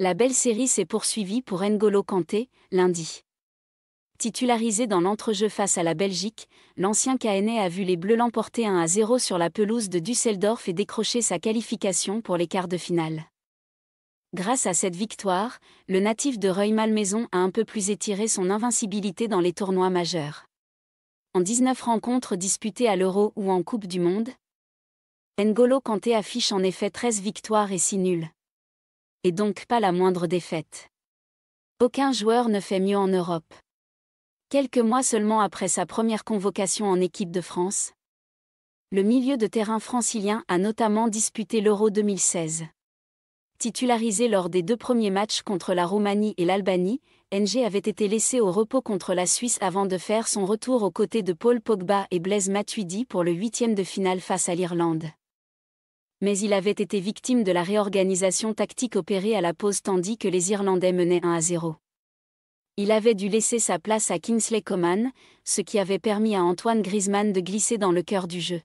La belle série s'est poursuivie pour N'Golo Kanté, lundi. Titularisé dans l'entrejeu face à la Belgique, l'ancien Caennais a vu les Bleus l'emporter 1 à 0 sur la pelouse de Düsseldorf et décrocher sa qualification pour les quarts de finale. Grâce à cette victoire, le natif de reuil malmaison a un peu plus étiré son invincibilité dans les tournois majeurs. En 19 rencontres disputées à l'Euro ou en Coupe du Monde, N'Golo Kanté affiche en effet 13 victoires et 6 nuls et donc pas la moindre défaite. Aucun joueur ne fait mieux en Europe. Quelques mois seulement après sa première convocation en équipe de France, le milieu de terrain francilien a notamment disputé l'Euro 2016. Titularisé lors des deux premiers matchs contre la Roumanie et l'Albanie, NG avait été laissé au repos contre la Suisse avant de faire son retour aux côtés de Paul Pogba et Blaise Matuidi pour le huitième de finale face à l'Irlande mais il avait été victime de la réorganisation tactique opérée à la pause tandis que les Irlandais menaient 1 à 0. Il avait dû laisser sa place à Kingsley Coman, ce qui avait permis à Antoine Griezmann de glisser dans le cœur du jeu.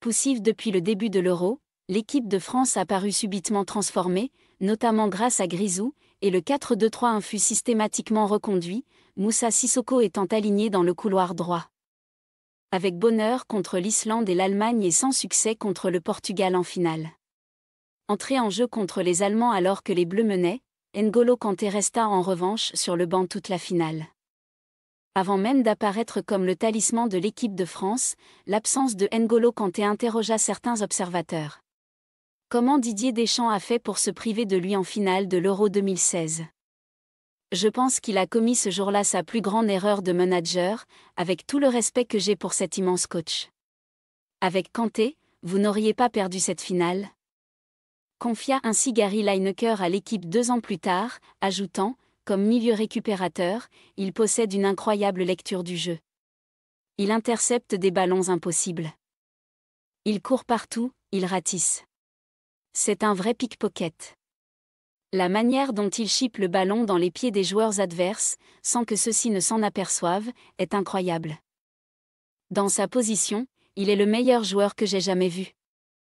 Poussive depuis le début de l'Euro, l'équipe de France a subitement transformée, notamment grâce à Grisou, et le 4-2-3-1 fut systématiquement reconduit, Moussa Sissoko étant aligné dans le couloir droit avec bonheur contre l'Islande et l'Allemagne et sans succès contre le Portugal en finale. Entré en jeu contre les Allemands alors que les Bleus menaient, N'Golo Kanté resta en revanche sur le banc toute la finale. Avant même d'apparaître comme le talisman de l'équipe de France, l'absence de N'Golo Kanté interrogea certains observateurs. Comment Didier Deschamps a fait pour se priver de lui en finale de l'Euro 2016 je pense qu'il a commis ce jour-là sa plus grande erreur de manager, avec tout le respect que j'ai pour cet immense coach. Avec Kanté, vous n'auriez pas perdu cette finale. Confia ainsi Gary Lineker à l'équipe deux ans plus tard, ajoutant, comme milieu récupérateur, il possède une incroyable lecture du jeu. Il intercepte des ballons impossibles. Il court partout, il ratisse. C'est un vrai pickpocket. La manière dont il chipe le ballon dans les pieds des joueurs adverses, sans que ceux-ci ne s'en aperçoivent, est incroyable. Dans sa position, il est le meilleur joueur que j'ai jamais vu.